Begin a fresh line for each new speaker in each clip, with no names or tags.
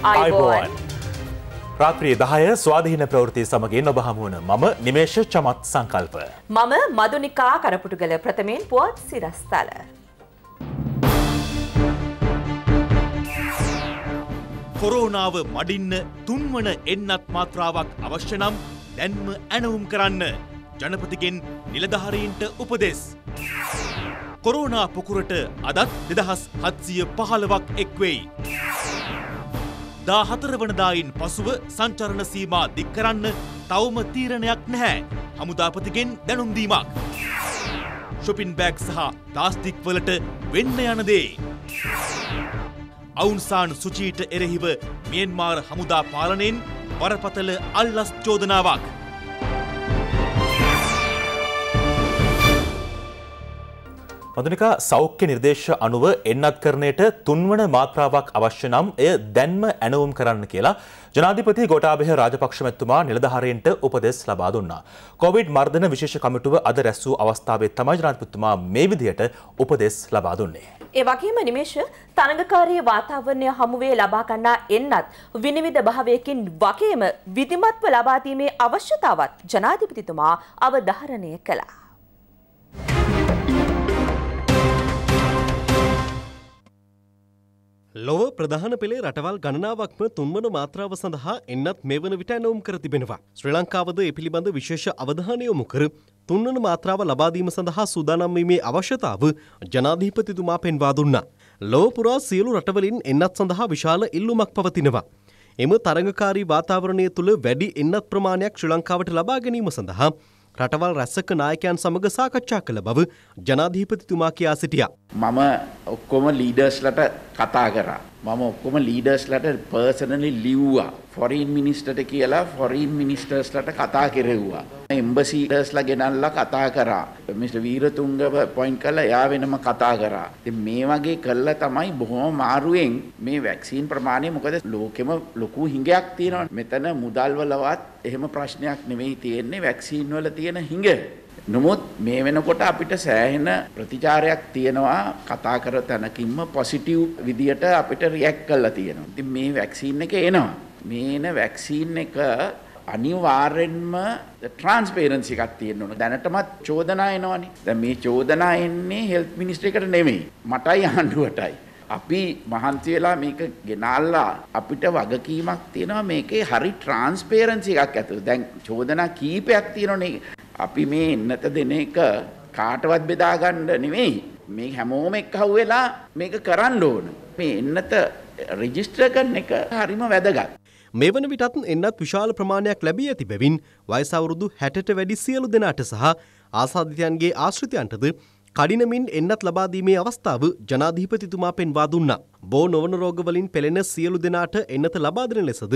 අයිබෝන්.
රාත්‍රී දහය ස්වාධීන ප්‍රවෘති සමගින් ඔබහමුවන මම නිමේශ චමත් සංකල්ප.
මම මදුනිකා කරපුටුගල ප්‍රථමයෙන් පුවත් සිරස්ථල.
කොරෝනාව මඩින්න තුන්වන එන්නත් මාත්‍රාවක් අවශ්‍ය නම් දැන්ම ඇනවුම් කරන්න. ජනපතිගෙන් නිලධහරීන්ට උපදෙස්. කොරෝනා පොකුරට අදත් දෙදහස් හත්සිය පහළවක් එක්වෙයි. දා හතරවනදායින් පසුව සංචරණ සීමා දික් කරන්න තවම තීරණයක් නැහැ. හමුදාපතිගෙන් දැනුම්දීමක්. ශොපින් බෑක් සහ දාස්තිික් වලට වෙන්න යනදේ. අවුන්සාන් සුචීට එරෙහිව මියන්මාර් හමුදා පාලනයෙන් වරපතල අල්ලස් චෝදනාවක්. මදුනිකා සෞඛ්‍ය නිර්දේශ අනුව එන්නත් කරණයට තුන්වන මාත්‍රාවක් අවශ්‍ය නම් එය දැන්ම ඇනවුම් කරන්න කියලා ජනාධිපති ගෝඨාභය රාජපක්ෂ මැතිතුමා නිලධාරීන්ට උපදෙස් ලබා දුන්නා. කොවිඩ් මර්ධන විශේෂ කමිටුව අද රැස් වූ අවස්ථාවේ තමයි ජනාධිපතිතුමා මේ විදිහට උපදෙස් ලබා දුන්නේ.
ඒ වගේම නිමේෂ තරඟකාරී වාතාවරණය හමුවේ ලබා ගන්නා එන්නත් විනිවිද භාවයකින් වගේම විධිමත්ව ලබා දීමේ අවශ්‍යතාවත් ජනාධිපතිතුමා අවධාරණය කළා.
ප්‍රධාන පෙළේ රටවල් ගණනාවක්ම තුන්වන මාත්‍රාව සඳහා එන්නත් මේ වන විට ඇනවුම් කර තිබෙනවා. ශ්‍රී ලංකාවද ඒ පිළිබඳ විශේෂ අවධානය යොමු කර තුන්වන මාත්‍රාව ලබාදීම සඳහා සූදානම් වීමේ අවශ්‍යතාව ජනාධීපතිතුමා පෙන්වා දුන්නා. ලොව පුරා සියලු රටවලින් එන්නත් සඳහා විශාල ඉල්ලුමක් පවතිනවා. එම තරඟකාරී වාතාවරණය තුළ වැඩි එන්නත් ප්‍රමාණයක් ශ්‍රී ලංකාවට ලබා ගැනීම සඳහා රටවල් රැස්සක නායකයන් සමඟ සාකච්ඡා කළ බව ජනාධීපතිතුමා කියා සිටියා. මම ඔක්කොම ලීඩර්ස්ලට කතා කරා. මම ඔක්කොම
ලීඩර්ස්ලට පර්සනලි ලිව්වා. ෆොරීන් මිනිස්ටර්ට කියලා ෆොරීන් මිනිස්ටර්ස්ලට කතා කෙරෙව්වා. එම්බසීඩර්ස්ලා ගෙනල්ලා කතා කරා. මිස්ටර් වීරතුංගව පොයින්ට් කරලා එයා වෙනම කතා කරා. ඉතින් මේ වගේ කළා තමයි බොහොම මාරුවෙන් මේ වැක්සින් ප්‍රමාණය මොකද ලෝකෙම ලොකු හිඟයක් තියෙනවා. මෙතන මුදල්වලවත් එහෙම ප්‍රශ්නයක් නෙවෙයි තියෙන්නේ වැක්සින් වල තියෙන හිඟ. නමුත් මේ වෙනකොට අපිට සෑහෙන ප්‍රතිචාරයක් තියෙනවා කතා කර තැනකින්ම පොසිටිව් විදියට අපිට රියැක්ට් කරලා තියෙනවා. ඉතින් මේ වැක්සීන් එක එනවා. මේන වැක්සීන් එක අනිවාර්යෙන්ම ට්‍රාන්ස්පේරන්සි එකක් තියෙන්න ඕන. දැනටමත් චෝදනා එනවනේ. දැන් මේ චෝදනා එන්නේ හෙල්ත් මිනිස්ට්‍රි එකට නෙමෙයි. මටයි ආණ්ඩුවටයි. අපි මහන්සි වෙලා මේක ගෙනාල්ලා අපිට වගකීමක් තියෙනවා මේකේ හරි ට්‍රාන්ස්පේරන්සි එකක් ඇතුළේ. දැන් චෝදනා කීපයක් තියෙනනේ අපි මේ එන්නත දෙන එක කාටවත් බෙදා ගන්න නෙමෙයි. මේ හැමෝම එක්කහුව වෙලා මේක කරන්න ඕන. මේ එන්නත
රෙජිස්ටර් කරන එක හරිම වැදගත්. මේ වන විටත් එන්නත් විශාල ප්‍රමාණයක් ලැබී ඇති බැවින් වයසවුරුදු හැටට වැඩි සියලු දෙනාට සහ ආසාධිතයන්ගේ ආශ්‍රිතයන්ටද කඩිනමින් එන්නත් ලබාදීමේ අවස්ථාව ජනාධීපතිතුමා පෙන්වා දුන්නා. බෝ නොවන රෝගවලින් පෙළෙන සියලු දෙනාට එන්නත ලබා දෙන ලෙසද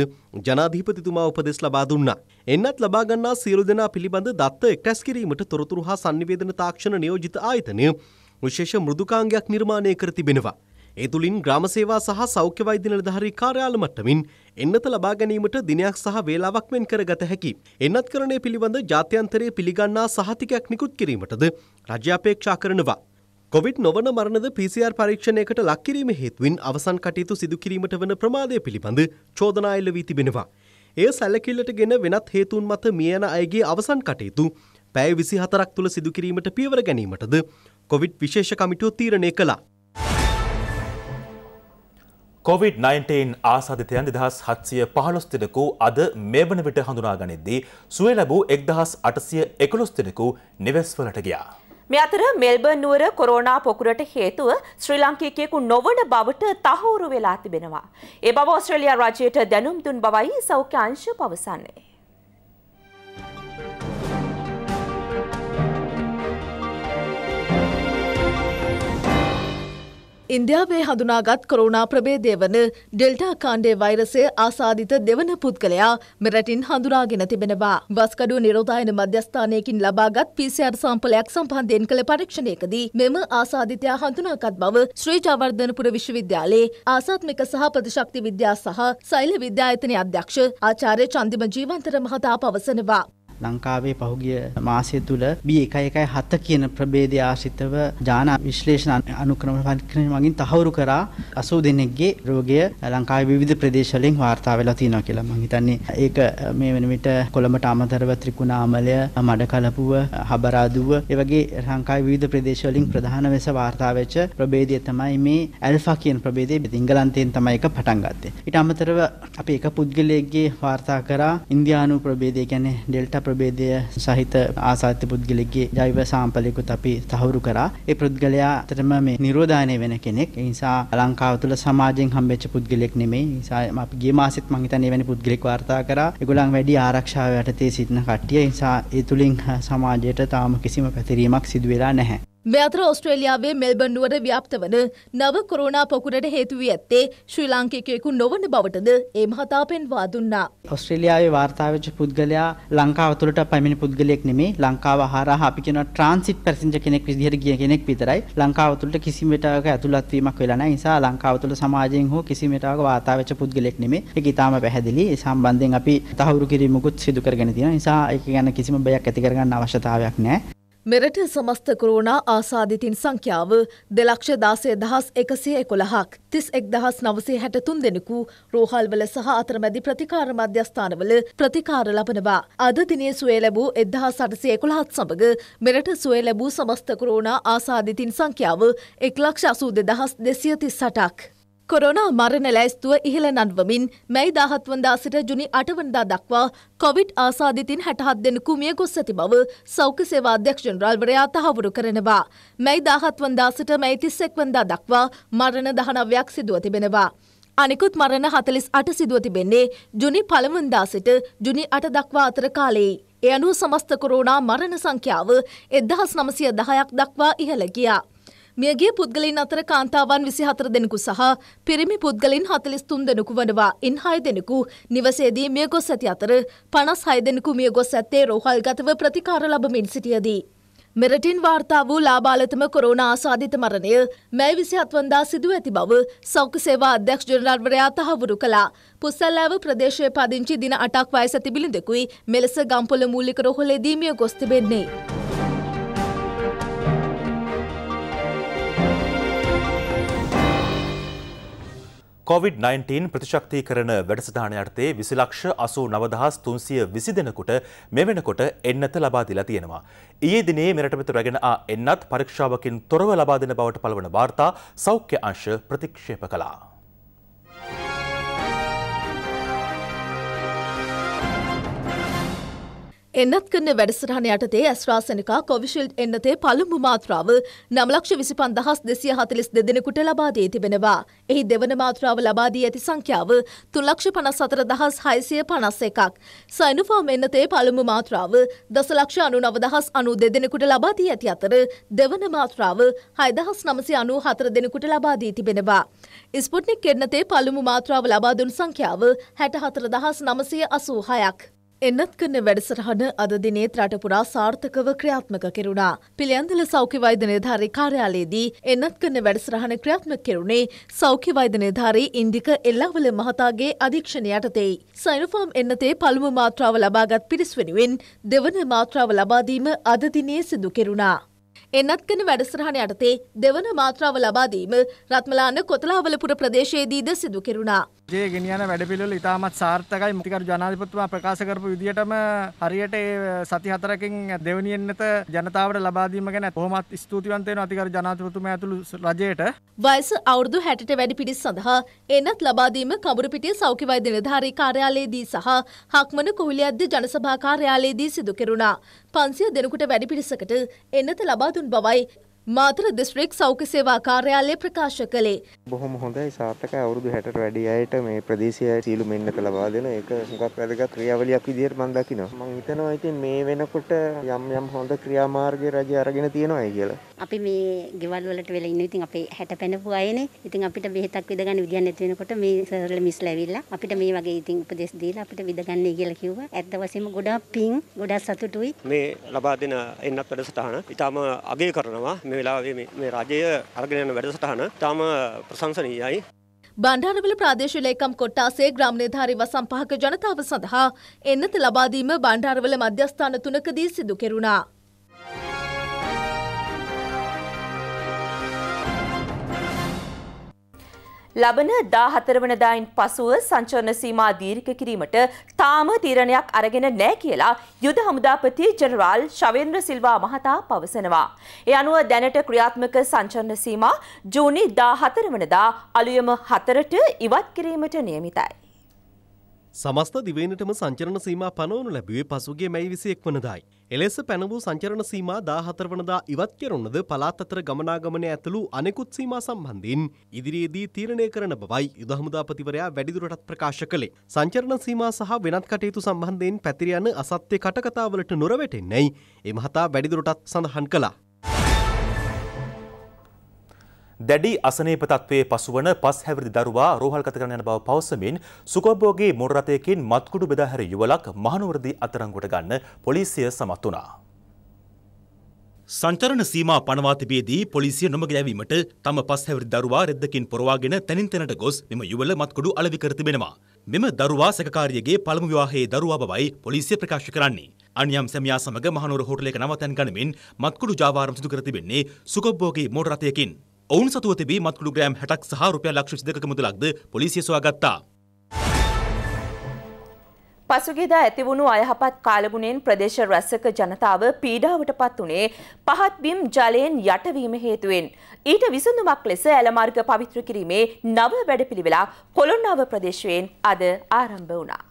ජනාධීපතිතුමා උපදෙස් ලබා දුන්නා. එන්නත් ලබා ගන්නා සියලු දෙනා පිළිබඳ දත්ත එක්රැස් කිරීමට තොරතුරු හා sannivedana තාක්ෂණ නියෝජිත ආයතනය විශේෂ මෘදුකාංගයක් නිර්මාණය කර තිබෙනවා. ඒ තුලින් ග්‍රාම සේවා සහ සෞඛ්‍ය වෛද්‍ය නිලධාරී කාර්යාල මට්ටමින් එන්නත ලබා ගැනීමට දිනයක් සහ වේලාවක් වෙන් කරගත හැකි. එන්නත්කරණය පිළිබඳ ජාත්‍යන්තරයේ පිළිගන්නා සහතිකයක් නිකුත් කිරීමටද රජය අපේක්ෂා කරනවා. කොවිඩ් නොවන මරණද PCR පරීක්ෂණයකට ලක්කිරීම හේතුවෙන් අවසන් කටයුතු සිදු කිරීමට වන ප්‍රමාදය පිළිබඳ චෝදනා එල්ල වී තිබෙනවා. එය සැලකිල්ලට ගෙන වෙනත් හේතුන් මත මිය යන අයගේ අවසන් කටයුතු පැය 24ක් තුල සිදු කිරීමට පියවර ගැනීමටද
කොවිඩ් විශේෂ කමිටුව තීරණය කළා. කොවිD-19 ආසාධිතයන් දෙදහස් හත්සිය පහළොස් දෙනෙකු අද මේ වන විට හඳුනා ගනිද්දී සුව ලැබූ එක්දහස් අටසිය එකොළොස් දෙනෙකු නිවෙස්වලට ගියා.
මේ අතර මෙල්බර්න් නුවර කොරෝනා පොකුරට හේතුව ශ්‍රී ලාංකිකයෙකු නොවන බවට තහවුරු වෙලා තිබෙනවා. ඒ බව ඕස්ට්‍රේලියා රජයට දැනුම් දුන් බවයි සෞඛ්‍ය අංශ පවසන්නේ.
ඉන්දියාවේ හඳුනාගත් කොරෝනා ප්‍රබේදය වන ඩෙල්ටා කාණ්ඩේ වෛරසය ආසාධිත දෙවන පුද්ගලයා මෙරටින් හඳුනාගෙන තිබෙනවා. වස්කඩුව නිරෝධායන මධ්‍යස්ථානයකින් ලබාගත් PCR සාම්පලයක් සම්බන්ධයෙන් කළ පරීක්ෂණයකදී මෙම ආසාධිතයා හඳුනාගත් බව ශ්‍රී ජයවර්ධනපුර විශ්වවිද්‍යාලයේ ආසාත්මික සහ ප්‍රතිශක්ති විද්‍යා සහ සෛල විද්‍යායතනයේ අධ්‍යක්ෂ ආචාර්ය චන්දිම ජීවන්තර මහතා පවසනවා.
ලංකාවේ පහුගිය මාසය තුළ B1.1.7 කියන ප්‍රභේදය ආශ්‍රිතව ජාන විශ්ලේෂණ අනුක්‍රම පරීක්ෂණ මගින් තහවුරු කරා 80 දෙනෙක්ගේ රෝගය ලංකාවේ විවිධ ප්‍රදේශවලින් වාර්තා වෙලා තියෙනවා කියලා මම හිතන්නේ ඒක මේ වෙන විට කොළඹට අමතරව ත්‍රිකුණාමලය මඩකලපුව හබරාදුව ඒ වගේ ලංකාවේ විවිධ ප්‍රදේශවලින් ප්‍රධාන වෙස වාර්තා වෙච්ච ප්‍රභේදය තමයි මේ ඇල්ෆා කියන ප්‍රභේදය ඉංගලන්තයෙන් තමයි ඒක පටන් ගත්තේ ඊට අමතරව අපි එක පුද්ගලයෙක්ගේ වාර්තා කරා ඉන්දියානු ප්‍රභේදය කියන්නේ ඩෙල්ටා ප්‍රභේදය සහිත ආසාත්‍ය පුද්ගලෙක්ගේ ජෛව සාම්පලයකුත් අපි තහවුරු කරා. ඒ පුද්ගලයා ඇත්තටම මේ නිරෝධායනය වෙන කෙනෙක්. ඒ නිසා ලංකාව තුළ සමාජයෙන් හම්බෙච්ච පුද්ගලෙක් නෙමෙයි. ඒ නිසා අපි ගිය මාසෙත් මං හිතන්නේ එවැනි පුද්ගලෙක් වාර්තා කරා. ඒගොල්ලන් වැඩි ආරක්ෂාව යටතේ සිටින කට්ටිය. ඒ නිසා ඒ තුලින් සමාජයට තාම කිසිම පැතිරීමක් සිදු වෙලා නැහැ.
මේ අතර ඔස්ට්‍රේලියාවේ මෙල්බන් නුවර ව්‍යාප්ත වන නව කොරෝනා පොකුරට හේතු වී ඇත්තේ ශ්‍රී ලාංකිකයෙකු නොවන බවටද ඒ මහතා පෙන්වා දුන්නා.
ඔස්ට්‍රේලියාවේ වාර්තා වෙච්ච පුද්ගලයා ලංකාව තුළට පැමිණි පුද්ගලයෙක් නෙමෙයි ලංකාව හරහා අපි කියනවා ට්‍රාන්සිට් පැසෙන්ජර් කෙනෙක් විදිහට ගිය කෙනෙක් විතරයි. ලංකාව තුළට කිසිම වෙලාවක ඇතුළත් වීමක් වෙලා නැහැ. නිසා ලංකාව තුළ සමාජයෙන් හෝ කිසිම වෙලාවක වාර්තා වෙච්ච පුද්ගලයෙක් නෙමෙයි. ඒක ඊටාම පැහැදිලි. ඒ සම්බන්ධයෙන් අපි තහවුරු කිරීමකුත් සිදු කරගෙන තියෙනවා. නිසා ඒක ගැන කිසිම බයක් ඇති කරගන්න අවශ්‍යතාවයක් නැහැ.
මෙරට සමස්ත කරෝනා ආසාධිතින් සංඛ්‍යාව දෙලක්ෂ දාසය දහස් එකසිය එකොළහක් තිස් එක් දහස් නවසේ හැටතුන් දෙනෙකු රෝහල්වල සහ අතරමැදි ප්‍රතිකාර මධ්‍යස්ථානවල ප්‍රතිකාර ලබනවා. අද දිනේ සුවේ ලැබූ එදහා සටසය එකොළහත් සමඟ මෙරට සුවේ ලැබූ සමස්ත කරෝනා ආසාධිතින් සංඛ්‍යාව එක්ලක්ෂ අසූ දෙදහස් දෙසිය තිස් සටක්. කොරෝනා මරණ ලැයිස්තුව ඉහළ නන්වමින් මැයි දාහත්වන්දා සිට ජුනි අටවනදා දක්වා කොවිඩ් ආසාධිතින් හැටහත් දෙනෙකු මිය ගොස් ඇති බව සෞඛ්‍ය සේවා අධ්‍යක්ෂ ජනරාල්වරයා තහවුරු කරනවා. මැයි දාහත්වන්දා සිට මැයි තිස්සෙක්වන්දා දක්වා මරණ දහනවයක් සිදුව තිබෙනවා. අනිකුත් මරණ හතලිස් අට සිදුව තිබෙන්නේ ජුනි පළමුන්දා සිට ජුනි අට දක්වා අතර කාලයේ. එ අනුව සමස්ත කොරෝනා මරණ සංඛ්‍යාව එදහස් නමසය දහයක් දක්වා ඉහළ ගියා. මියගිය පුද්ගලින් අතර කාන්තාවන් විසි හතර දෙනෙකු සහ පිරිමි පුද්ගලින් හතලිස්තුන් දෙනෙකු වනවා ඉන් හය දෙනෙකු නිවසේදී මිය ගොස් ඇති අතර පනස් හය දෙනෙකු මිය ගොස් ඇත්තේ රෝහල් ගතව ප්‍රතිකාර ලබමින් සිටියදී. මෙරටින් වාර්තා වූ ලාබාලතම කොරෝණ ආසාධිත මරණය මැයි විසිහත්වන්දා සිදුව ඇති බව සෞඛ්‍ය සේවා අධ්‍යක්ෂ ජනරල්වරයා තහවුරු කළා. පුස්සල්ලෑව ප්‍රදේශය පදිංචි දින අටක් වයස තිබිලිඳෙකුයි මෙලෙස ගම්පොල මූලික රොහලේ දීමිය ගොස්තිබෙන්නේ.
COVID-19 ප්‍රතිශක්තිකරන වැඩසටහන යටතේ විසිලක්ෂ අසූ නවදහස් තුන්සිය විසි දෙනකුට මෙවෙනකොට එන්නත ලබා දිලා තියෙනවා. ඊයේ දිනේ මෙරටමෙත රැගෙන ආ එන්නත් පරීක්ෂාවකින් තොරව ලබා දෙන බවට පළවන වාර්තා සෞඛ්‍ය අංශ ප්‍රතික්ෂේප කළා.
එන්නත් කරන වැඩසටහන යටතේ ඇස්්‍රාසනිකා කොවිශිල්් එන්නතේ පළමු මාත්‍රාව නම්ලක්ෂ විසිපන් දහස් දෙසිය හතලිස් දෙදෙනෙකුට ලබාදී තිබෙනවා. එහි දෙවන මාත්‍රාව ලබාදී ඇති සංඛ්‍යාව තුන්ලක්ෂ පනස් සතර දහස් හයිසිය පනස් එකක්. සයිනුෆාම් එන්නතේ පළමු මාත්‍රාව දසලක්ෂ අනු නවදහස් අනු දෙදෙනෙකුට ලබාදී ඇති අතර දෙවන මාත්‍රාව හයදහස් නමසි අනු හතර දෙනෙකුට ලබාදී තිබෙනවා. ඉස්පොට්නික් එන්නතේ පළමු මාත්‍රාව ලබාදුන් සංඛ්‍යාව හැට හතර දහස් නමසය අසූහයක්. එන්නත් කන්න වැඩසටහන අද දිනේත් රටපුරා සාර්ථකව ක්‍රියාත්මක කෙරුණා. පිළියන්දල සෞඛ්‍ය වෛදනය ධාරී කාර්යාලයේදී එන්නත් කන්න වැඩසටහන ක්‍රියාත්මක කෙරුණේ සෞඛ්‍ය වෛදනය ධාරී ඉන්දික එල්ලවල මහතාගේ අධීක්ෂණ යටතේයි. සයිනොෆාම් එන්නතේ පළමු මාත්‍රාව ලබාගත් පිරිස් වෙනුවෙන් දෙවන මාත්‍රාව ලබාදීම අද දිනේ සිදු කෙරුණා. එන්නත් කන වැඩසටහන යටතේ දෙවන මාත්‍රාව ලබාදීම රත්මලාන කොතලාවලපුර ප්‍රදේශයේදීද සිදු කෙරුණා.
ජේ ගෙනියන වැඩපිළිවෙල ඉතාමත් සාර්ථකයි මුතිකරු ජනාධිපතිතුමා ප්‍රකාශ කරපු විදිහටම හරියට ඒ සති හතරකින් දෙවනියෙන් නැත ජනතාවට ලබා දීම ගැන බොහොමත් ස්තුතිවන්ත වෙනවා අතිකරු
ජනාධිපතිතුමා ඇතුළු රජයට වයස අවුරුදු 60ට වැඩි පිරිස සඳහා එනත් ලබා දීම කඹුරුපිටිය සෞඛ්‍ය වෛද්‍ය නිලධාරී කාර්යාලයේදී සහ හක්මන කුහුලියද්ද ජනසභා කාර්යාලයේදී සිදු කෙරුණා 500 දෙනෙකුට වැඩි පිරිසකට එනත ලබා දුන් බවයි මාතර දිස්ත්‍රික් සෞඛ්‍ය සේවා කාර්යාලය ප්‍රකාශ කළේ.
බොහොම හොඳයි සාර්ථකයි අවුරුදු 60ට වැඩි අයට මේ ප්‍රදේශයේ සීලු මෙන්නත ලබා දෙන ඒක මොකක් වැදගත් ක්‍රියාවලියක් විදිහට මම දකිනවා. මම හිතනවා ඉතින් මේ වෙනකොට යම් යම් හොඳ ක්‍රියාමාර්ග රජය අරගෙන තියෙනවායි කියලා.
අපි මේ ගෙවල් වලට වෙලා ඉන්නේ. ඉතින් අපේ 60 පැනපු අයනේ. ඉතින් අපිට බෙහෙතක් විදගන්න විදියක් නැති වෙනකොට මේ සර්ල මිස්ලා ඇවිල්ලා අපිට මේ වගේ ඉතින් උපදෙස් දීලා අපිට විදගන්නයි කියලා කිව්වා. ඇත්ත වශයෙන්ම ගොඩාක් පිං, ගොඩාක් සතුටුයි.
මේ ලබා දෙන එන්නත් වැඩසටහන ඊටාම අගය කරනවා. මේ වෙලාවේ මේ රජය අරගෙන යන වැඩසටහන ඊටාම ප්‍රශංසනීයයි.
බණ්ඩාරවල ප්‍රාදේශ ලේකම් කොට්ටාසේ ග්‍රාම නිලධාරීව සම්පහක ජනතාව සඳහා එන්නත ලබාදීම බණ්ඩාරවල
මධ්‍යස්ථාන තුනකදී සිදු කෙරුණා. ලබන 14 වනදායින් පසුව සංචරණ සීමා දීර්ඝ කිරීමට තාම තීරණයක් අරගෙන නැහැ කියලා යුද හමුදාපති ජෙනරාල් ශවේන්ද්‍ර සිල්වා මහතා පවසනවා. ඒ අනුව දැනට ක්‍රියාත්මක සංචරණ සීමා ජූනි 14 වනදා අලුයම 4ට ඉවත් කිරීමට නියමිතයි.
සමස්ත දිවයිනටම සංචරණ සීමා පනවනු ලැබුවේ පසුගිය මැයි 21 වනදායි. එලෙස පැනවූ සංචරණ සීමා 14 වනදා ඉවත් කෙරුණද පළාත් අතර ගමනාගමනය ඇතුළු අනෙකුත් සීමා සම්බන්ධයෙන් ඉදිරියේදී තීරණය කරන බවයි යුද හමුදාපතිවරයා වැඩිදුරටත් ප්‍රකාශ කළේ. සංචරණ සීමා සහ වෙනත් කටයුතු සම්බන්ධයෙන් පැතිර යන අසත්‍ය
කටකතාවලට නොරවැටෙන්නයි එමහතා වැඩිදුරටත් සඳහන් කළා. දැඩි අසනීප තත්ත්වයේ පසුවන පස් හැවිරිදි දරුවා රෝහල්ගත කරන යන බව පවසමින් සුකොබ්බෝගේ මොර රථයකින් මත්කුඩු බෙදා හැර යුවලක් මහනුවරදී අත්අඩංගුවට ගන්න පොලිසිය සමත් වුණා. සංචරණ සීමා පනවා තිබේදී පොලිසිය නොමග යැවීමට තම පස් හැවිරිදි දරුවා රෙද්දකින් පොරවාගෙන තැනින් තැනට ගොස් මෙම යුවල මත්කුඩු අලෙවි කර තිබෙනවා. මෙම දරුවා සැකකාරියගේ පළමු විවාහයේ දරුවා බවයි පොලිසිය ප්‍රකාශ කරන්නේ. අනියම් සැමියා සමග මහනුවර හෝටලයක නවතැන් ගනිමින් මත්කුඩු ජාවාරම් සිදු කර තිබෙන්නේ සුකොබ්බෝගේ මෝටර රථයකින්. ඔවුන් සතුව තිබී මත්කුඩු ග්‍රෑම් 60ක් සහ රුපියල් ලක්ෂ 22ක මුදලක්ද පොලිසිය සොයාගත්තා.
පසුගියදා ඇතිවුණු අයහපත් කාලගුණෙන් ප්‍රදේශ රැසක ජනතාව පීඩාවට පත් වුණේ පහත් බිම් ජලයෙන් යටවීම හේතුවෙන්. ඊට විසඳුමක් ලෙස ඇලමාර්ග පවිත්‍ර කිරීමේ නව වැඩපිළිවෙලා කොළොන්නාව ප්‍රදේශයෙන් අද ආරම්භ වුණා.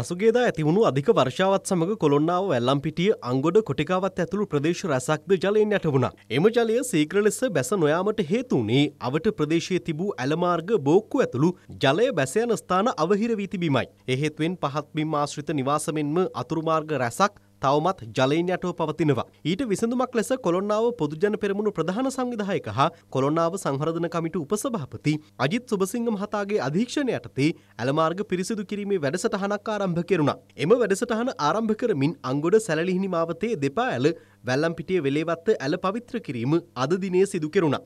පසුගේදා ඇතිවුණු අධික වර්ෂාවත් සමඟ කොළොන්නාව වැල්ලම්පිටිය අංගොඩ කොටිකාවත් ඇතුළු ප්‍රදේශ රැසක්ද ජලයෙන් යට වුණා. එම ජලය සීක්‍ර ලෙස බැස නොයාමට හේතුනේ අවට ප්‍රදේශයේ තිබූ ඇලමාර්ග බෝක්කු ඇතුළු ජලය බැස යන ස්ථාන අවහිර වී තිබීමයි. එහෙත්වෙන් පහත් බිම් ආශ්‍රිත නිවාසමෙන්ම අතුරුමාර්ග රැසක් තවමත් ජලයෙන් යටව පවතිනවා. ඊට විසඳුමක් ලෙස කොළොන්නාව පොදුජන පෙරමුණු ප්‍රධාන සංවිධායක හා කොළොන්නාව සංහරදන කමිටු උපසභාපති අජිත් සුබසිංහ මහතාගේ අධීක්ෂණය යටතේ ඇලමාර්ග පිරිසිදු කිරීමේ වැඩසටහනක් ආරම්භ කෙරුණා. එම වැඩසටහන ආරම්භ කරමින් අංගොඩ සැලලිහිණි මාවතේ දෙපා ඇල
වැල්ලම්පිටිය වෙලේවත්ත ඇල පවිත්‍ර කිරීම අද දිනේ සිදු කෙරුණා.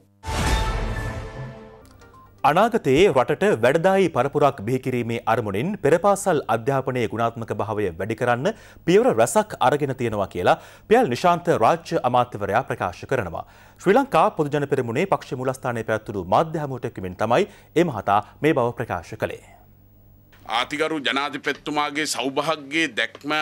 අනාගතයේ රටට වැඩදායි පරපුරක් බිහිකිරීමේ අරමුණින් පෙරපාසල් අධ්‍යාපනයේ ගුණාත්මක භාවය වැඩි කරන්න පියවර රැසක් අරගෙන තියෙනවා කියලා පියල් නිශාන්ත රාජ්‍ය අමාත්‍යවරයා ප්‍රකාශ කරනවා. ශ්‍රී ලංකා පොදුජන පෙරමුණේ පක්ෂ මුලස්ථානයේ පැවැත්වුණු මාධ්‍ය හමුවටකින් තමයි ඒ මහතා මේ බව ප්‍රකාශ කළේ.
ආතිගරු ජනාධිපතිතුමාගේ සෞභාග්‍යයේ දැක්ම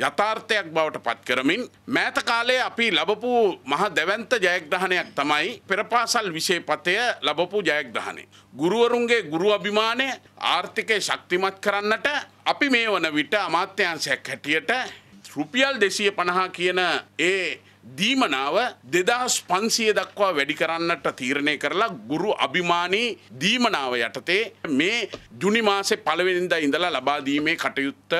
යථාර්ථයක් බවට පත් කරමින් මෑත කාලේ අපි ලබපු මහ දැවන්ත ජයග්‍රහණයක් තමයි පෙරපාසල් විශේපතය ලබපු ජයග්‍රහණය. ගුරුවරුන්ගේ ගුරු අභිමානය ආර්ථිකය ශක්තිමත් කරන්නට අපි මේ වන විට අමාත්‍යංශයක් හැටියට රුපියල් දෙසිය පණහා කියන ඒ දීමනාව දෙදහස් පන්සිය දක්වා වැඩි කරන්නට තීරණය කරලා ගුරු අභිමානී දීමනාව යටතේ මේ ජුනි මාසේ පළවෙනිදා ඉඳලා ලබාදීමේ කටයුත්ත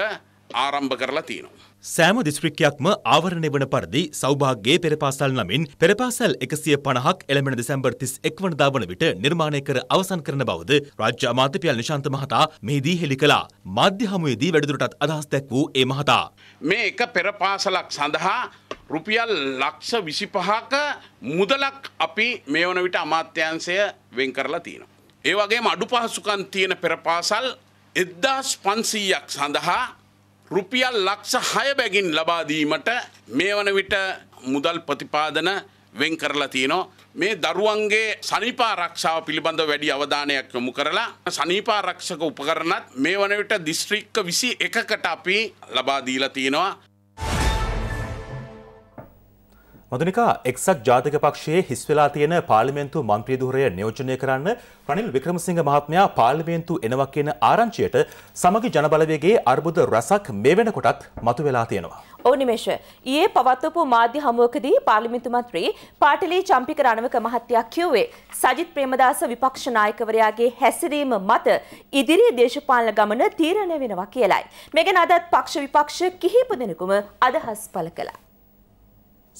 ආරම්භ කරලා තියෙනවා.
සෑම දිස්ත්‍රික්කයක්ම ආවරණය වන පරිදි සෞභාග්‍යයේ පෙරපාසල් නමින් පෙරපාසල් එකසිය පණහක් එළඹෙන දෙසැම්බර් තිස් එක්වනදා වන විට නිර්මාණය කර අවසන් කරන බවද රාජ්‍ය අමාත්‍යපාල නිශාන්ත මහතා මෙහිදී හෙළි කළා. මාධ්‍ය හමුවේදී වැඩිදුරටත් අදහස් දැක් වූ ඒ මහතා. මේ එක පෙරපාසලක් සඳහා රුපියල්
ලක්ෂ 25ක මුදලක් අපි මේ වන විට අමාත්‍යාංශය වෙන් කරලා තියෙනවා. ඒ වගේම අඩු පහසුකම් තියෙන පෙරපාසල් 1500ක් සඳහා රුපියල් ලක්ෂ හය බැගින් ලබාදීමට මේ වන විට මුදල් ප්‍රතිපාදන වෙන් කරලා තියෙනවා. මේ දරුවන්ගේ සනිපා රක්ෂාව පිළිබඳ වැඩි අවධානයක් යොමු කරලා සනිපා රක්ෂක උපකරණත් මේ වන විට දිස්ත්‍රික්ක විසි එකකට අපි ලබා දීලා තියෙනවා.
මදුනිකා එක්සත් ජාතික පක්ෂයේ හිස් වෙලා තියෙන පාර්ලිමේන්තු මන්ත්‍රී ධුරය නියෝජනය කරන්න රනිල් වික්‍රමසිංහ මහත්මයා පාර්ලිමේන්තු එනවා කියන ආරංචියට සමගි ජනබලවේගයේ අර්බුද රසක් මේ වෙනකොටත් මතු වෙලා තියෙනවා.
ඔව් නිමේෂ, ඊයේ පවත්වපු මාධ්‍ය හමුවකදී පාර්ලිමේන්තු මන්ත්‍රී පාටලී චම්පික රණවක මහත්තයා කිව්වේ සජිත් ප්‍රේමදාස විපක්ෂ නායකවරයාගේ හැසිරීම මත ඉදිරි දේශපාලන ගමන තීරණය වෙනවා කියලයි. මේ ගැන අදත් පක්ෂ විපක්ෂ කිහිප දෙනෙකුම අදහස් පළ කළා.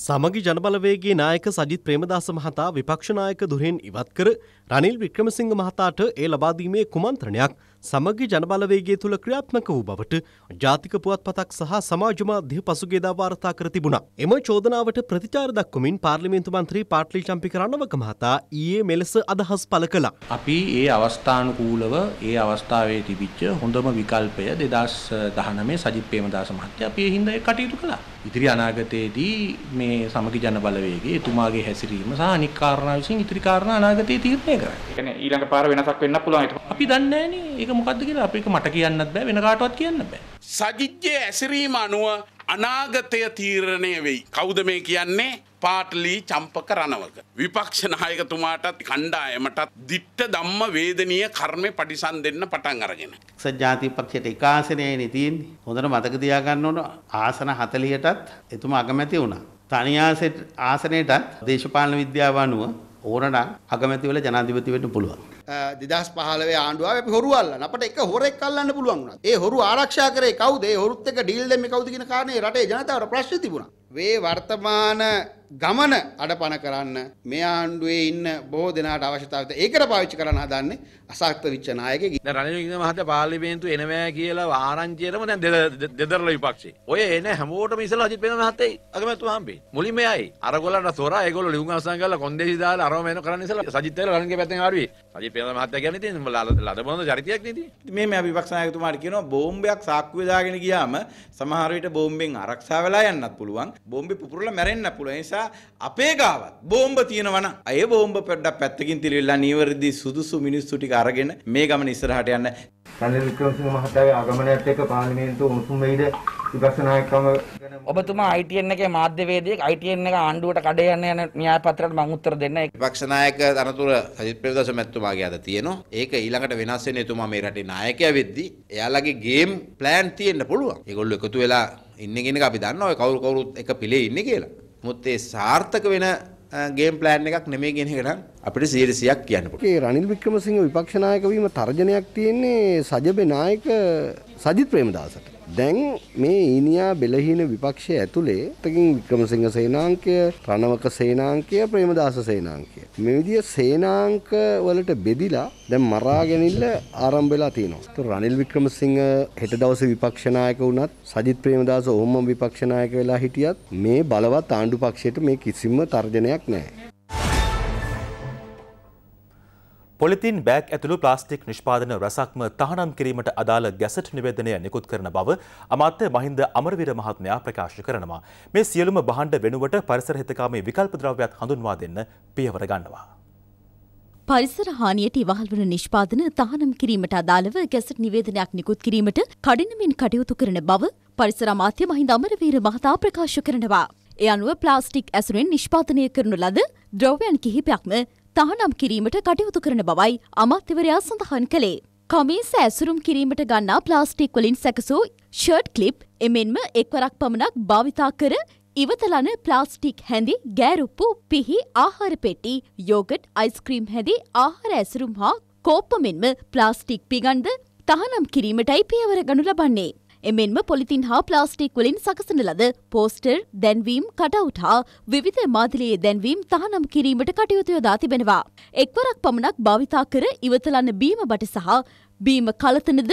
සමගි ජනබලවේගේ නායක සජිත් ප්‍රේමදාස මහතා විපක්ෂනායක දුරෙන් ඉවත් කර රනිල් වික්‍රමසිංහ මහතාට ඒ ලබාදීමේ කුමන්ත්‍රණයක් සමගි ජනබලවේගේ තුළ ක්‍රියාත්මක වූ බවට ජාතික පුවත්පතක් සහ සමාජ මාධ්‍ය පසුගියදා වාර්තා කර තිබුණා. එම චෝදනාවට ප්‍රතිචාර දක්වමින් පාර්ලිමේන්තු මන්ත්‍රී පාට්ලි චම්පික රණවක මහතා ඊයේ මෙලෙස අදහස් පළ
කළා. අපි ඒ අවස්ථානුකූලව ඒ අවස්ථාවේ තිබිච්ච හොඳම විකල්පය 2019 සජිත් ප්‍රේමදාස මහත්තයා අපි ඒ හින්දා කටයුතු කළා. ඉදිරි අනාගතයේදී මේ සමගි ජන බලවේගයේ එතුමාගේ හැසිරීම සහ අනික් කාරණා විසින් ඉදිරි කාරණා අනාගතයේ තීරණය කරන්නේ. ඒ කියන්නේ ඊළඟ පාර වෙනසක් වෙන්න පුළුවන් ඒක. අපි දන්නේ නැහැ නේ. ඒක එක මොකක්ද කියලා අප එක මට කියන්නත් බෑ වෙන කාටවත් කියන්න බෑ. සජිත්ගේ ඇසිරීම අනුව අනාගතය තීරණය වෙයි. කවුද මේ කියන්නේ? පාටලී චම්පක රණවක. විපක්ෂ නායකතුමාටත් කණ්ඩායමටත් දිට්ට ධම්ම වේදනීය කර්මය පටිසන් දෙන්න පටන් අරගෙන.
එක්සත් ජාතික පක්ෂයට එක ආසනයනේ තියෙන්නේ. හොඳට මතක තියාගන්න ඕන ආසන 40ටත් එතුමා අගමැති වුණා. තනි ආසනයටත් දේශපාලන විද්‍යාව අනුව ඕනනම් අගමැතිවල ජනාධිපති වෙන්න පුළුවන්. දෙදස් පහලව ආණ්ඩුව අපි හොරුවල්ල අපට එක හොරෙක් කල්ලන්න පුළුවන් වුණා ඒ හොරු ආරක්ෂා කරේ කවුද ඒ හොරුත් එක ඩීල් දෙමේ කවුද කියන කාරණේ රටේ ජනතාවට ප්‍රශ්න තිබුණා වේ වර්තමාන ගමන අඩපණ කරන්න මේ ආණ්ඩුවේ ඉන්න බොහෝ දෙනාට අවශ්‍යතාවය ඒකට පාවිච්චි කරන්න හදන්නේ අසක්ත විච්ච නායකයෙක්. දැන් රනිල් වික්‍රම මහතා පාර්ලිමේන්තුව එනවා කියලා
ආරංචියටම දැන් දෙදරල විපක්ෂේ. ඔය එන හැමෝටම ඉස්සලා අජිත් පෙරේරා මහත්තයයි අගමැතිතුමා හම්බේ. මුලින්ම එයි. අරගොල්ලන්ට තොරා ඒගොල්ලෝ ලියුම් අවසන් කරලා කොන්දේසි දාලා අරම වෙන කරන්න ඉස්සලා සජිත් පෙරේරා රනිල්ගේ පැත්තෙන් ආරුවේ. සජිත් පෙරේරා මහත්තයා කියන්නේ ඉතින් ලදබොන චරිතයක් නේ ඉතින්. මේ මේ විපක්ෂ නායකතුමාට කියනවා බෝම්බයක්
සාක්කුවේ දාගෙන ගියාම සමහර විට බෝම්බෙන් ආරක්ෂා වෙලා යන්නත් පුළුවන්. බෝම්බි පුපුරලා මැරෙන්න පුළුවන්. ඒ නිසා අපේ ගාවත් බෝම්බ තියෙනවා නම් අය බෝම්බ පෙඩක් පැත්තකින් තිලිලා නීවරදි සුදුසු මිනිස්සු ටික අරගෙන මේ ගමන ඉස්සරහට යන්න.
රනිල් වික්‍රමසිංහ මහතාගේ ආගමනයත් එක්ක පාර්ලිමේන්තුව උණුසුම් වෙයිද විපස්සනායකම
ඔබතුමා ITN එකේ මාධ්‍යවේදියෙක් ITN එක ආණ්ඩුවට කඩේ යන යන න්‍යාය පත්‍රයට මම උත්තර දෙන්න. විපක්ෂනායක අනතුර සජිත් ප්‍රේමදාස මැතිතුමාගේ අද තියෙනවා. ඒක ඊළඟට වෙනස් වෙන එතුමා මේ රටේ නායකයා වෙද්දී එයාලගේ ගේම් ප්ලෑන් තියෙන්න පුළුවන්. ඒගොල්ලෝ එකතු වෙලා ඉන්න කෙනෙක් අපි දන්න ඔය කවුරු කවුරුත් එක පිළේ ඉන්නේ කියලා. මුත් ඒ සාර්ථක වෙන ගේම් ප්ලෑන් එකක් නෙමේ ගෙන එක අපිට සීරසියක් කියන්න
පුටේ රනිල් වික්‍රමසිංහ විපක්ෂනායකවීම තර්ජනයක් තියෙන්නේ සජබ නායක සජිත් ප්‍රේමදාසට දැන් මේ ඊනියා බෙලහීන විපක්ෂය ඇතුලේ තකින් වික්‍රමසිංහ සේනාංකය, රණවක සේනාංකය, ප්‍රේමදාස සේනාංකය. මේ විදිය සේනාංක වලට බෙදිලා දැන් මරා ගැනීමල ආරම්භ වෙලා තියෙනවා. ඒත් රනිල් වික්‍රමසිංහ හෙට දවසේ විපක්ෂ නායක වුණත්, සජිත් ප්‍රේමදාස ඔහොම විපක්ෂ නායක වෙලා හිටියත් මේ බලවත් ආණ්ඩු පක්ෂයට මේ කිසිම තර්ජනයක් නැහැ.
පොලිතින් බෑග් ඇතුළු ප්ලාස්ටික් නිෂ්පාදන රසක්ම තහනම් කිරීමට අදාළ ගැසට් නිවේදනය නිකුත් කරන බව අමාත්‍ය මහින්ද අමරවීර මහත්මයා ප්‍රකාශ කරනවා. මේ සියලුම බහණ්ඩ වෙනුවට පරිසර හිතකාමී විකල්ප ද්‍රව්‍යත් හඳුන්වා දෙන්න පියවර ගන්නවා.
පරිසර හානියට ඉවහල් වන නිෂ්පාදන තහනම් කිරීමට අදාළව ගැසට් නිවේදනයක් නිකුත් කිරීමට කඩිනමින් කටයුතු කරන බව පරිසර අමාත්‍ය මහින්ද අමරවීර මහතා ප්‍රකාශ කරනවා. ඒ අනුව ප්ලාස්ටික් ඇසුරෙන් නිෂ්පාදනය කරනු ලද ද්‍රව්‍යයන් කිහිපයක්ම තහනම් කිරීමට කටයුතු කරන බවයි අමාත්‍යවරයා සඳහන් කළේ. කමීස ඇසුරුම් කිරීමට ගන්නා ප්ලාස්ටික් වලින් සැකසූ ෂර්ට් ක්ලිප් එමෙන්ම එක්වරක් පමණක් භාවිතා කර ඉවතලන ප්ලාස්ටික් හැඳි ගෑරුප්පු පිහි ආහාර පෙටි යෝගට් අයිස්ක්‍රීම් හැදි ආහාර ඇසුරුම් හා කෝප්ප මෙන්ම ප්ලාස්ටික් පිගන්ද තහනම් කිරීමටයි පියවර ගනු ලබන්නේ. එමෙන්ම පොලිතින් හා ප්ලාස්ටික් වලින් සකසන ලද පෝස්ටර් දැන්වීම් කටවුට් හා විවිධ මාධලයේ දැන්වීම් තහනම් කිරීමට කටයුතු යොදා තිබෙනවා. එක්වරක් පමණක් භාවිතා කර ඉවතලන්න බීම බට සහ බීම කලතනද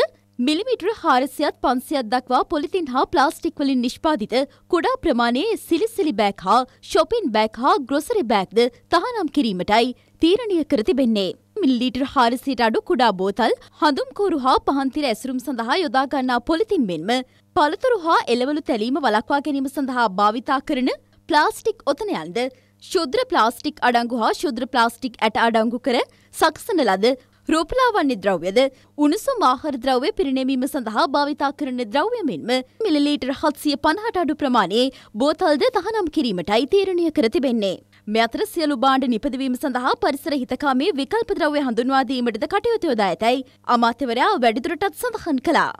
මිලිමිට්‍ර හාරසියත් පන්සියක් දක්වා පොලිතින් හා ප්ලාස්ටික් වලින් නිෂ්පාදිත කුඩා ප්‍රමාණයේ සිලිසිලි බෑක් හා ශොපින් බෑක් හා ග්‍රොසරි බෑක්ද තහනම් කිරීමටයි තීරණය කර තිබෙන්නේ. මිලිලීටර් හාරසියට අඩු කුඩා බෝතල් හඳුම්කෝරු හා පහන්තිර ඇසුරුම් සඳහා යොදාගන්නා පොලිතින් මෙන්ම පළතුරු හා එළවලු තැලීම වලක්වා ගැනීම සඳහා භාවිතා කරන ප්ලාස්ටික් ඔතනයන්ද ශුද්‍ර ප්ලාස්ටික් අඩංගු හා ශුද්‍ර ප්ලාස්ටික් ඇට අඩංගු කර සක්සන ලද රෝපලාවන්‍ය ද්‍රව්‍යද උණුසුම් ආහාර ද්‍රව්‍ය පිරිනැමීම සඳහා භාවිතා කරන ද්‍රව්‍ය මෙන්ම මිලිලීටර් හත්සිය පණහට අඩු ප්‍රමාණයේ බෝතල්ද තහනම් කිරීමටයි තීරණය කර තිබෙන්නේ. මේ අතර සියලු බාණ්ඩ නිපදවීම සඳහා පරිසර හිතකාමී විකල්ප ද්‍රව්‍ය හඳුන්වා දීමටද කටයුතු යොදා ඇතැයි අමාත්‍යවරයා වැඩිදුරටත් සඳහන් කළා.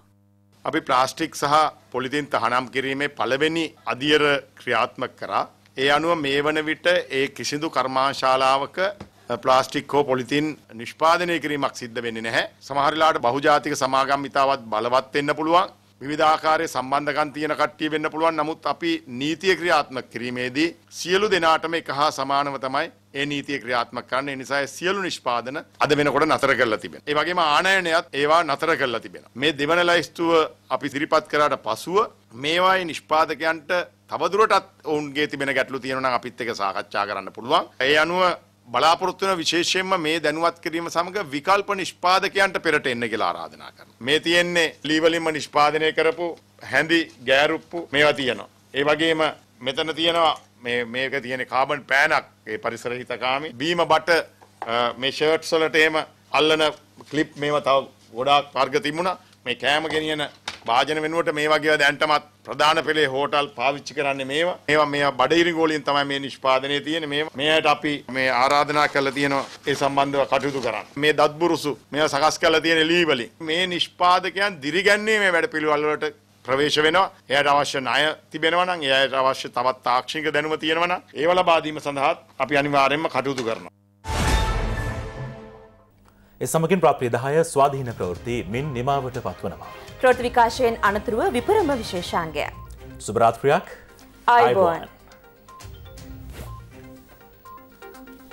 අපි ප්ලාස්ටික් සහ පොලිතින් තහනම් කිරීමේ පළවෙනි අදියර ක්‍රියාත්මක කරා. ඒ අනුව මේ වන විට ඒ කිසිදු කර්මාශාලාවක ප්ලාස්ටික් හෝ පොලිතින් නිෂ්පාදනය කිරීමක් සිද්ධ වෙන්නේ නැහැ. සමහරලාට බහුජාතික සමාගම් ඉතාවත් බලවත් වෙන්න පුළුවන්. විවිධාකාරයේ සම්බන්ධකම් තියෙන කට්ටිය වෙන්න පුළුවන්. නමුත් අපි නීතිය ක්‍රියාත්මක කිරීමේදී සියලු දෙනාටම එක හා සමානව තමයි ඒ නීතිය ක්‍රියාත්මක කරන්න. ඒ නිසා සියලු නිෂ්පාදන අද වෙනකොට නතර කරලා තිබෙනවා. ඒ වගේම ආනයනයත් ඒවා නතර කරලා තිබෙනවා. මේ දෙවන ලයිස්තුව අපි ඉදිරිපත් කරාට පසුව මේවායි නිෂ්පාදකයන්ට තවදුරටත් ඔවුන්ගේ තිබෙන ගැටලු තියෙනවා නම් අපිත් එක්ක සාකච්ඡා කරන්න පුළුවන්. ඒ අනුව බලාපොරොත්තු වෙන විශේෂයෙන්ම මේ දැනුවත් කිරීම සමග විකල්ප නිෂ්පාදකයන්ට පෙරට එන්න කියලා ආරාධනා කරනවා. මේ තියෙන්නේ ලී වලින්ම නිෂ්පාදනය කරපු හැඳි ගෑරුප්පු මේවා තියෙනවා. ඒ වගේම මෙතන තියෙනවා මේ මේක තියෙන කාබන් පෑනක් ඒ පරිසර හිතකාමී. බීම බට මේ ෂර්ට්ස් වලට එහෙම අල්ලන ක්ලිප් මේවා තව ගොඩාක් වර්ග තිබුණා. මේ කෑම ගෙනියන භාජන වෙනුවට මේ වගේ දැන්ටමත් ප්‍රධාන පෙළේ හෝටල් පාවිච්චි කරන්නේ මේවා. මේවා මේවා බඩිරිඟු වලින් තමයි මේ නිෂ්පාදනය තියෙන්නේ. මේ මේයට අපි මේ ආරාධනා කරලා තියෙනවා ඒ සම්බන්ධව කටයුතු කරන්න. මේ දත්බුරුසු මේවා සකස් කරලා තියෙන ලී වලින් මේ නිෂ්පාදකයන් දිරිගන්නේ මේ වැඩපිළිවෙල වලට ප්‍රවේශ වෙනවා. එයාට අවශ්‍ය ණය තිබෙනවා නම් එයාට අවශ්‍ය තවත් තාක්ෂණික දැනුම තියෙනවා නම් ඒව ලබා දීම සඳහාත් අපි අනිවාර්යයෙන්ම කටයුතු කරනවා.
ඒ සමගින් ප්‍රාප්තිය 10 ස්වාධීන ප්‍රවෘත්ති මින් නිමාවට පත්වනවා.
ප්‍රෘති විකාශයෙන් අනතුරුව විපරම විශේෂාන්ගය.
සුභරාත්‍රයක්
අයිබෝන්.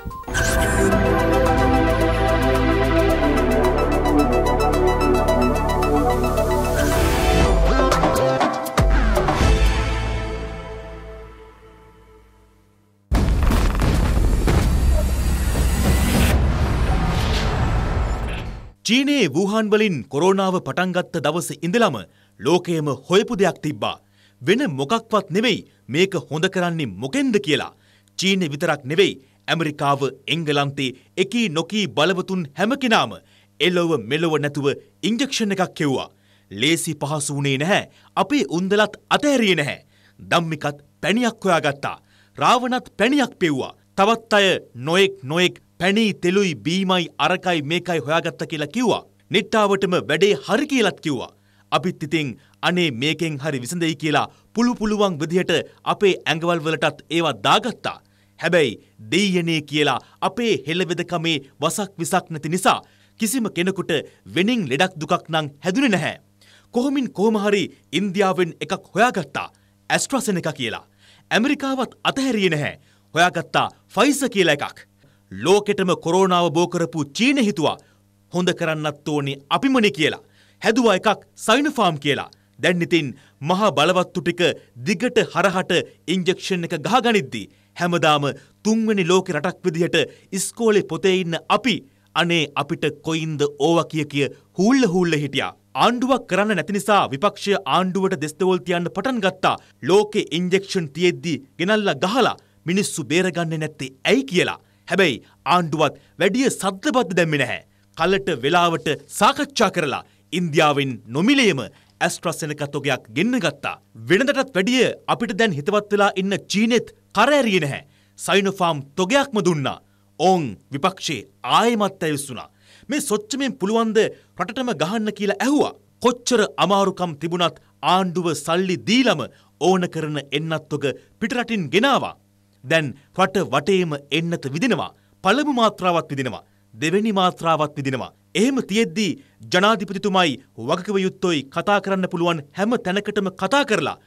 Thank you.
චීනයේ වූහන් වලින් කොරෝනාව පටන්ගත්ත දවස ඉඳලම ලෝකයම හොයපු දෙයක් තිබ්බා. වෙන මොකක්වත් නෙවෙයි මේක හොඳ කරන්නේ මොකෙන්ද කියලා. චීනය විතරක් නෙවෙයි ඇමරිකාව එංගලන්තේ එකී නොකී බලවතුන් හැමකෙනාම එලොව මෙලොව නැතුව ඉංජක්ෂණ එකක් කෙව්වා. ලේසි පහසු වුණේ නැහැ. අපේ උන්දලත් අතහැරියේ නැහැ. ධම්මිකත් පැණියක් හොයාගත්තා. රාවණත් පැණියක් පෙව්වා. තවත් අය නොඑක් නොඑක් පැණී තෙලුයි බීමයි අරකයි මේකයි හොයාගත්ත කියලා කිව්වා. නිට්ටාවටම වැඩේ හරි කියලත් කිව්වා. අපිත් ඉතින් අනේ මේකෙන් හරි විසඳෙයි කියලා පුළු පුළුවන් විදිහට අපේ ඇඟවල් වලටත් ඒවා දාගත්තා. හැබැයි දෙයියනේ කියලා අපේ හෙළවෙදකමේ වසක් විසක් නැති නිසා කිසිම කෙනෙකුට වෙනින් ලෙඩක් දුකක් නම් හැදුනේ නැහැ. කොහොමින් කොහොම හරි ඉන්දියාවෙන් එකක් හොයාගත්තා. ඇස්ට්‍රසෙනෙකා කියලා. ඇමරිකාවත් අතහැරියේ නැහැ. හොයාගත්තා ෆයිසර් කියලා එකක්. ලෝකෙටම කොරෝනාව බෝකරපු චීන හිතුවා හොඳ කරන්නත් ඕනේ අපිමනේ කියලා. හැදුවා එකක් සයිනෆාම් කියලා. දැන් ඉතින් මහා බලවත්තු ටික දිගට හරහට ඉන්ජෙක්ෂන් එක ගහගනිද්දී හැමදාම තුන්වෙනි ලෝක රටක් විදිහට ඉස්කෝලේ පොතේ ඉන්න අපි අනේ අපිට කොයින්ද ඕවා කිය කිය හූල්ල හූල්ල හිටියා. ආණ්ඩුවක් කරන්න නැති නිසා විපක්ෂය ආණ්ඩුවට දෙස්තවල් තියන්න පටන් ගත්තා. ලෝකේ ඉන්ජෙක්ෂන් තියෙද්දි ගෙනල්ලා ගහලා මිනිස්සු බේරගන්නේ නැත්තේ ඇයි කියලා. හැබැයි ආණ්ඩුවත් වැඩිය සත්‍යපත්ත දැම්මේ නැහැ. කලට වෙලාවට සාකච්ඡා කරලා ඉන්දියාවෙන් නොමිලේම ඇස්ට්‍රස්සෙනක තොගයක් ගෙන්න ගත්තා. වෙනදටත් වැඩිය අපිට දැන් හිතවත් වෙලා ඉන්න චීනෙත් කරඇරිය නැහැ. සයිනොෆාම් තොගයක්ම දුන්නා. ඔවුන් විපක්ෂේ ආයමත් ඇවිස්සුනා. මේ සොච්චමෙන් පුළුවන්ද රටටම ගහන්න කියලා ඇහුවා. කොච්චර අමාරුකම් තිබුණත් ආණ්ඩුව සල්ලි දීලම ඕන කරන එන්නත්වක පිටරටින් ගෙනවා. දැන් රට වටේම එන්නත විදිනවා. පළමු මාත්‍රාවත් විදිනවා. දෙවැනි මාත්‍රාවත් විදිනවා. එහෙම තියෙද්දී ජනාධිපතිතුමයි වගකව යුත්තොයි කතා කරන්න පුළුවන් හැම තැනකටම කතා කරලා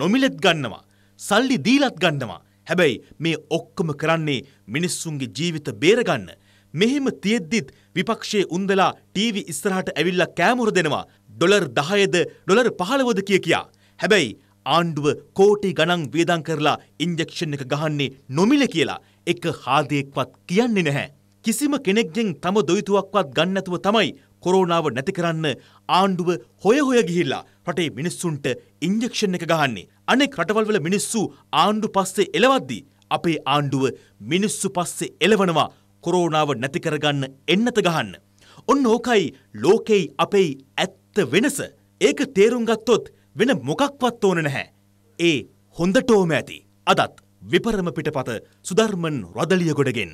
නොමිලෙත් ගන්නවා. සල්ලි දීලත් ගන්නවා. හැබැයි මේ ඔක්කොම කරන්නේ මිනිස්සුන්ගේ ජීවිත බේරගන්න. මෙහෙම තියෙද්දිත් විපක්ෂයේ උන්දලා ටීවි ඉස්සරහට ඇවිල්ලා කෑමොර දෙනවා. ඩොලර් 10ද ඩොලර් 15ද කිය කියා. හැබැයි ආණ්ඩුව කෝටි ගණන් වියදම් කරලා ඉන්ජෙක්ෂන් එක ගහන්නේ නොමිල කියලා එක හාදයෙක්වත් කියන්නේ නැහැ. කිසිම කෙනෙක්ගෙන් තම දොයිතුවක්වත් ගන්න නැතුව තමයි කොරෝනාව නැති කරන්න ආණ්ඩුව හොය හොය ගිහිල්ලා රටේ මිනිස්සුන්ට ඉන්ජෙක්ෂන් එක ගහන්නේ. අනෙක් රටවල් වල මිනිස්සු ආණ්ඩු පස්සේ එලවද්දී අපේ ආණ්ඩුව මිනිස්සු පස්සේ එලවනවා කොරෝනාව නැති කරගන්න එන්නත ගහන්න. ඔන්න ඕකයි ලෝකෙයි අපේ ඇත්ත වෙනස. ඒක තේරුම් ගත්තොත් වෙන මොකක්වත් ඕන නැහැ. ඒ හොඳටෝම ඇති. අදත් විපරම පිටපත සුධර්මන් රදලිය ගොඩගෙන්.